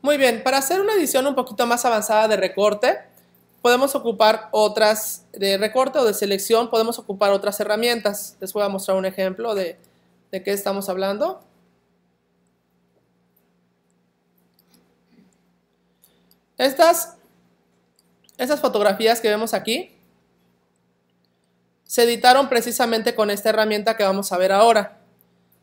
Muy bien, para hacer una edición un poquito más avanzada de recorte, podemos ocupar otras, de recorte o de selección, podemos ocupar otras herramientas. Les voy a mostrar un ejemplo de, de qué estamos hablando. Estas, estas fotografías que vemos aquí se editaron precisamente con esta herramienta que vamos a ver ahora.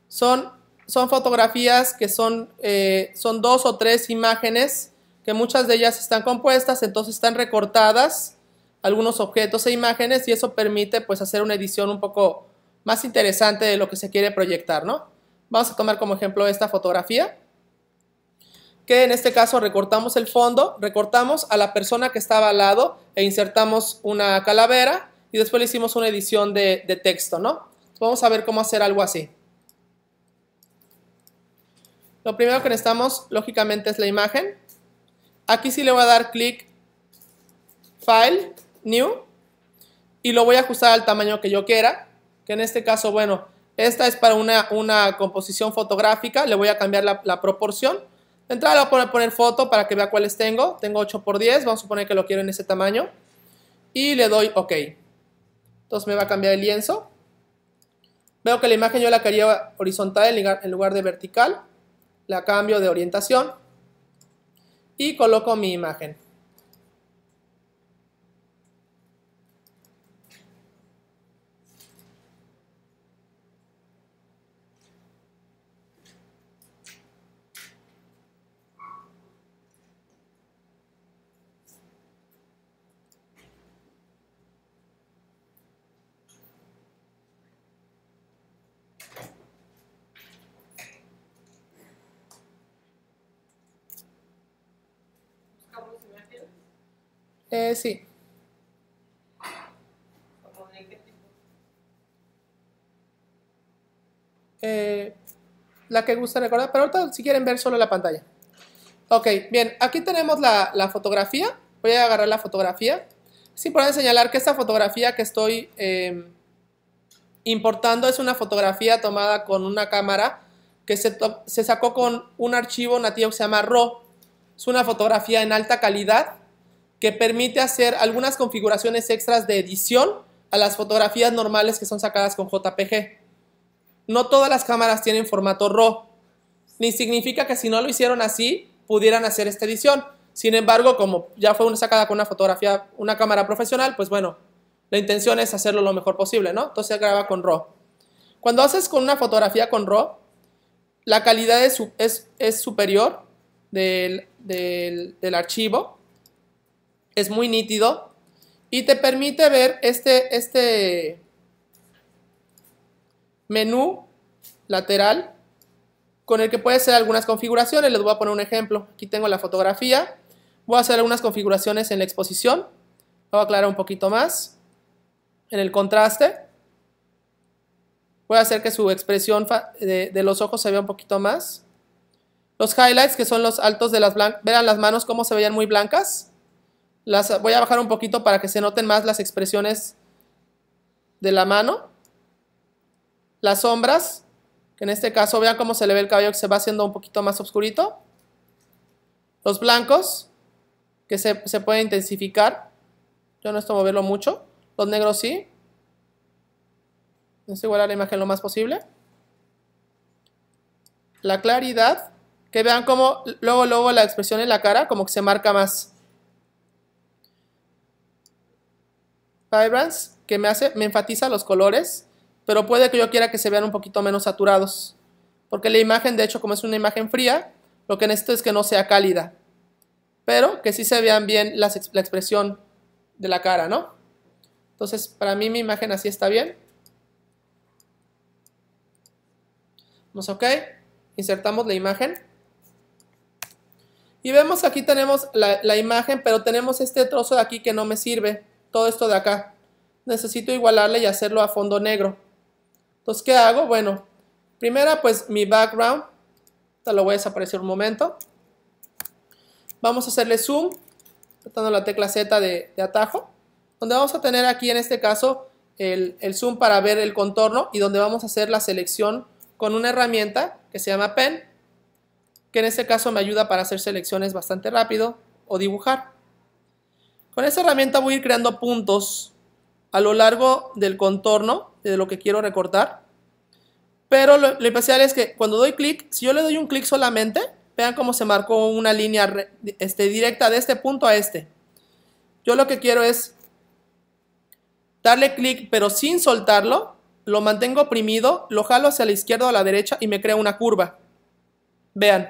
Son son fotografías que son, eh, son dos o tres imágenes, que muchas de ellas están compuestas, entonces están recortadas algunos objetos e imágenes y eso permite pues hacer una edición un poco más interesante de lo que se quiere proyectar, ¿no? Vamos a tomar como ejemplo esta fotografía, que en este caso recortamos el fondo, recortamos a la persona que estaba al lado e insertamos una calavera y después le hicimos una edición de, de texto, ¿no? Vamos a ver cómo hacer algo así. Lo primero que necesitamos, lógicamente, es la imagen. Aquí sí le voy a dar clic File, New, y lo voy a ajustar al tamaño que yo quiera, que en este caso, bueno, esta es para una, una composición fotográfica, le voy a cambiar la, proporción. De entrada le voy a poner, poner, foto para que vea cuáles tengo. Tengo 8x10, vamos a suponer que lo quiero en ese tamaño. Y le doy OK. Entonces me va a cambiar el lienzo. Veo que la imagen yo la quería horizontal en lugar de vertical la cambio de orientación y coloco mi imagen. Eh, sí. Eh, la que gusta recordar, pero ahorita si quieren ver solo la pantalla. Ok, bien, aquí tenemos la, fotografía. Voy a agarrar la fotografía. Es importante señalar que esta fotografía que estoy em, importando es una fotografía tomada con una cámara que se, se sacó con un archivo nativo que se llama RAW. Es una fotografía en alta calidad que permite hacer algunas configuraciones extras de edición a las fotografías normales que son sacadas con JPG. No todas las cámaras tienen formato RAW, ni significa que si no lo hicieron así, pudieran hacer esta edición. Sin embargo, como ya fue una sacada con una fotografía, una cámara profesional, pues bueno, la intención es hacerlo lo mejor posible, ¿no? Entonces graba con RAW. Cuando haces con una fotografía con RAW, la calidad es, superior del archivo es muy nítido y te permite ver este, este menú lateral con el que puedes hacer algunas configuraciones. Les voy a poner un ejemplo. Aquí tengo la fotografía. Voy a hacer algunas configuraciones en la exposición. Voy a aclarar un poquito más. En el contraste. Voy a hacer que su expresión de, los ojos se vea un poquito más. Los highlights, que son los altos de las blancas. Verán las manos cómo se veían muy blancas voy a bajar un poquito para que se noten más las expresiones de la mano. Las sombras, que en este caso vean cómo se le ve el cabello que se va haciendo un poquito más oscurito. Los blancos, que se, pueden intensificar. Yo no estoy moverlo mucho. Los negros sí. Es igual a la imagen lo más posible. La claridad, que vean cómo luego, luego la expresión en la cara como que se marca más. que me hace, me enfatiza los colores, pero puede que yo quiera que se vean un poquito menos saturados. Porque la imagen, de hecho, como es una imagen fría, lo que necesito es que no sea cálida. Pero que sí se vean bien la expresión de la cara, ¿no? Entonces, para mí mi imagen así está bien. Vamos OK. Insertamos la imagen. Y vemos aquí tenemos la imagen, pero tenemos este trozo de aquí que no me sirve todo esto de acá. Necesito igualarle y hacerlo a fondo negro. Entonces, ¿qué hago? Bueno, primera, pues mi background. Te lo voy a desaparecer un momento. Vamos a hacerle zoom, tratando la tecla Z de, atajo, donde vamos a tener aquí en este caso el zoom para ver el contorno y donde vamos a hacer la selección con una herramienta que se llama Pen, que en este caso me ayuda para hacer selecciones bastante rápido o dibujar. Con esta herramienta voy a ir creando puntos a lo largo del contorno de lo que quiero recortar. Pero lo, especial es que cuando doy clic, si yo le doy un clic solamente, vean cómo se marcó una línea este, directa de este punto a este. Yo lo que quiero es darle clic pero sin soltarlo, lo mantengo oprimido, lo jalo hacia la izquierda o a la derecha y me crea una curva. Vean.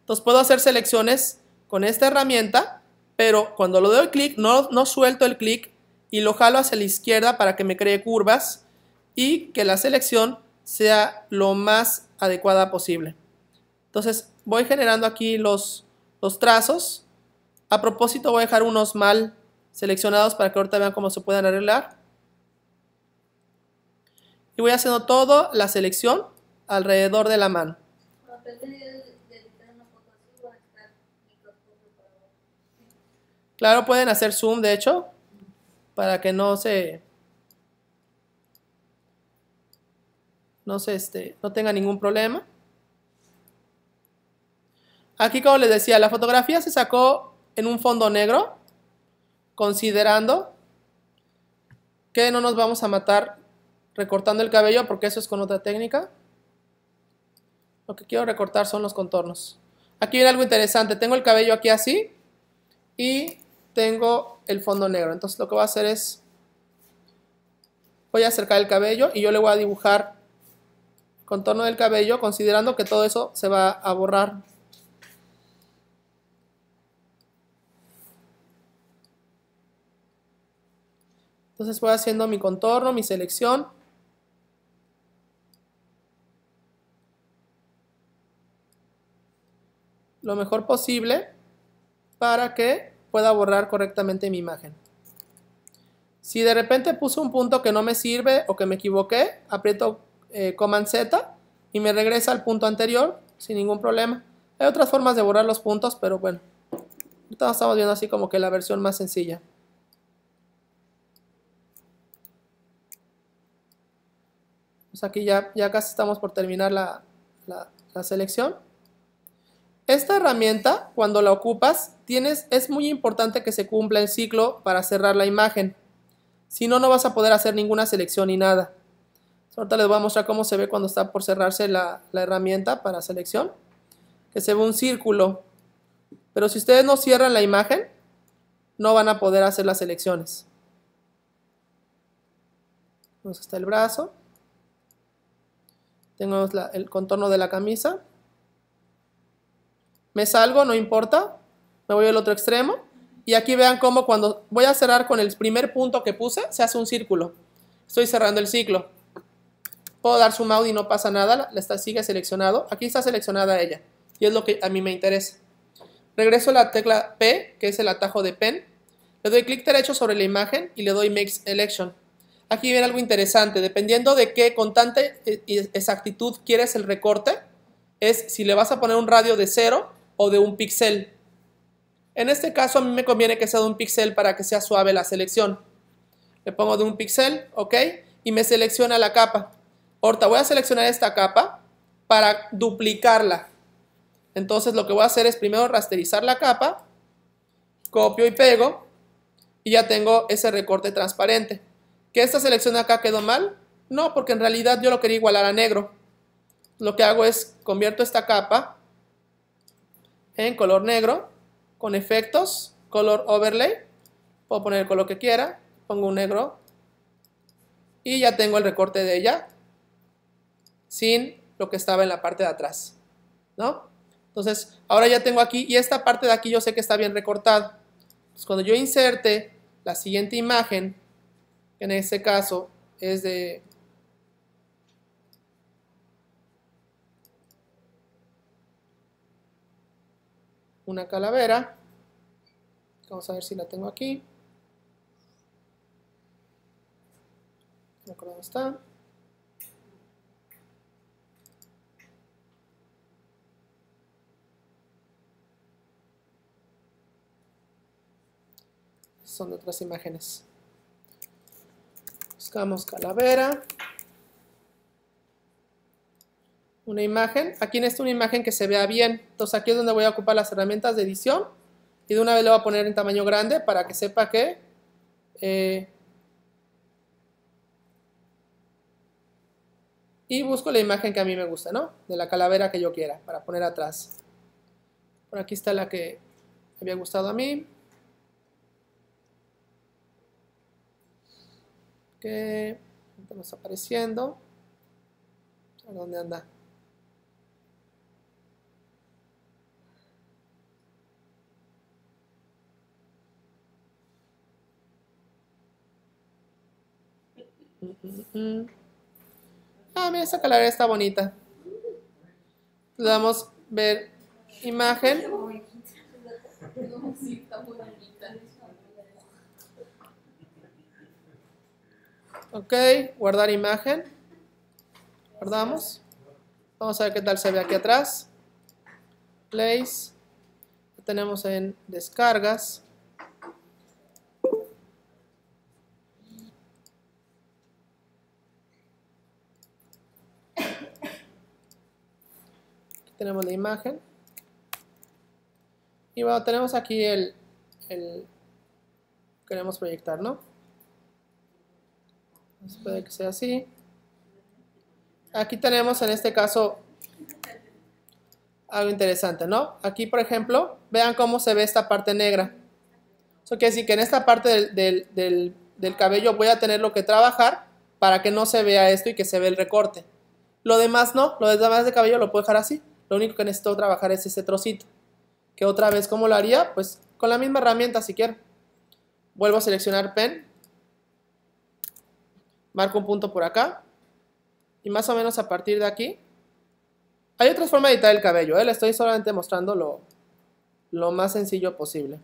Entonces puedo hacer selecciones con esta herramienta pero cuando lo doy clic, no, no suelto el clic y lo jalo hacia la izquierda para que me cree curvas y que la selección sea lo más adecuada posible. Entonces voy generando aquí los, los trazos. A propósito voy a dejar unos mal seleccionados para que ahorita vean cómo se pueden arreglar. Y voy haciendo toda la selección alrededor de la mano. Claro, pueden hacer zoom, de hecho, para que no se... No, se este, no tenga ningún problema. Aquí, como les decía, la fotografía se sacó en un fondo negro, considerando que no nos vamos a matar recortando el cabello, porque eso es con otra técnica. Lo que quiero recortar son los contornos. Aquí viene algo interesante. Tengo el cabello aquí así y tengo el fondo negro. Entonces lo que voy a hacer es, voy a acercar el cabello y yo le voy a dibujar contorno del cabello, considerando que todo eso se va a borrar. Entonces voy haciendo mi contorno, mi selección. Lo mejor posible para que pueda borrar correctamente mi imagen. Si de repente puse un punto que no me sirve o que me equivoqué, aprieto eh, Command Z y me regresa al punto anterior sin ningún problema. Hay otras formas de borrar los puntos, pero bueno, estamos viendo así como que la versión más sencilla. Pues aquí ya, ya casi estamos por terminar la selección. Esta herramienta, cuando la ocupas, tienes, es muy importante que se cumpla el ciclo para cerrar la imagen. Si no, no vas a poder hacer ninguna selección ni nada. Ahorita les voy a mostrar cómo se ve cuando está por cerrarse la, herramienta para selección. Que se ve un círculo. Pero si ustedes no cierran la imagen, no van a poder hacer las selecciones. Vamos está el brazo. Tenemos el contorno de la camisa me salgo, no importa, me voy al otro extremo y aquí vean cómo cuando voy a cerrar con el primer punto que puse, se hace un círculo. Estoy cerrando el ciclo. Puedo dar zoom out y no pasa nada, la está, sigue seleccionado. Aquí está seleccionada ella y es lo que a mí me interesa. Regreso a la tecla P, que es el atajo de pen. Le doy clic derecho sobre la imagen y le doy Make Selection. Aquí viene algo interesante. Dependiendo de qué constante eh, y exactitud quieres el recorte, es si le vas a poner un radio de 0 o de un píxel. En este caso a mí me conviene que sea de un píxel para que sea suave la selección. Le pongo de un píxel, ¿ok? Y me selecciona la capa. Ahorita voy a seleccionar esta capa para duplicarla. Entonces lo que voy a hacer es primero rasterizar la capa, copio y pego, y ya tengo ese recorte transparente. ¿Que esta selección de acá quedó mal? No, porque en realidad yo lo quería igualar a negro. Lo que hago es convierto esta capa en color negro, con efectos, color overlay, puedo poner el color que quiera, pongo un negro y ya tengo el recorte de ella sin lo que estaba en la parte de atrás, ¿no? Entonces, ahora ya tengo aquí, y esta parte de aquí yo sé que está bien recortada. cuando yo inserte la siguiente imagen, en este caso es de una calavera. Vamos a ver si la tengo aquí. No creo está. Son otras imágenes. Buscamos calavera una imagen. Aquí en esta una imagen que se vea bien. Entonces aquí es donde voy a ocupar las herramientas de edición. Y de una vez lo voy a poner en tamaño grande para que sepa que... Eh, y busco la imagen que a mí me gusta, ¿no? De la calavera que yo quiera para poner atrás. Por aquí está la que me había gustado a mí. Que estamos apareciendo. ¿A dónde anda? Ah, mira, esa calavera está bonita. Le damos ver imagen. Ok, guardar imagen. Guardamos. Vamos a ver qué tal se ve aquí atrás. Place. Lo tenemos en descargas. tenemos la imagen. Y bueno, tenemos aquí el, queremos proyectar, ¿no? puede que sea así. Aquí tenemos en este caso algo interesante, ¿no? Aquí, por ejemplo, vean cómo se ve esta parte negra. Eso quiere decir que en esta parte del, del, cabello voy a tener lo que trabajar para que no se vea esto y que se vea el recorte. Lo demás no, lo demás de cabello lo puedo dejar así. Lo único que necesito trabajar es ese trocito. Que otra vez, ¿cómo lo haría? Pues con la misma herramienta si quiero. Vuelvo a seleccionar pen. Marco un punto por acá. Y más o menos a partir de aquí. Hay otra forma de editar el cabello. ¿eh? Le estoy solamente mostrando lo más sencillo posible.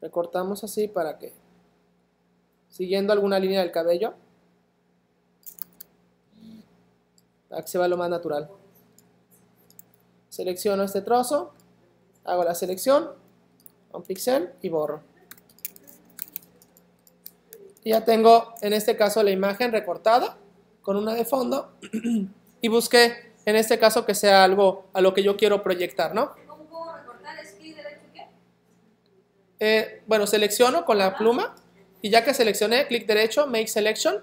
Recortamos así para que, siguiendo alguna línea del cabello, que se va lo más natural. Selecciono este trozo, hago la selección, un pixel y borro. Y ya tengo en este caso la imagen recortada con una de fondo y busqué en este caso que sea algo a lo que yo quiero proyectar, ¿no? Eh, bueno, selecciono con la pluma y ya que seleccioné, clic derecho, Make Selection,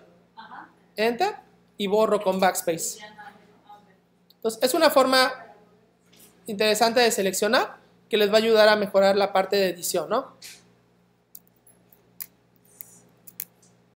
Enter y borro con Backspace. Entonces, es una forma interesante de seleccionar que les va a ayudar a mejorar la parte de edición, ¿no?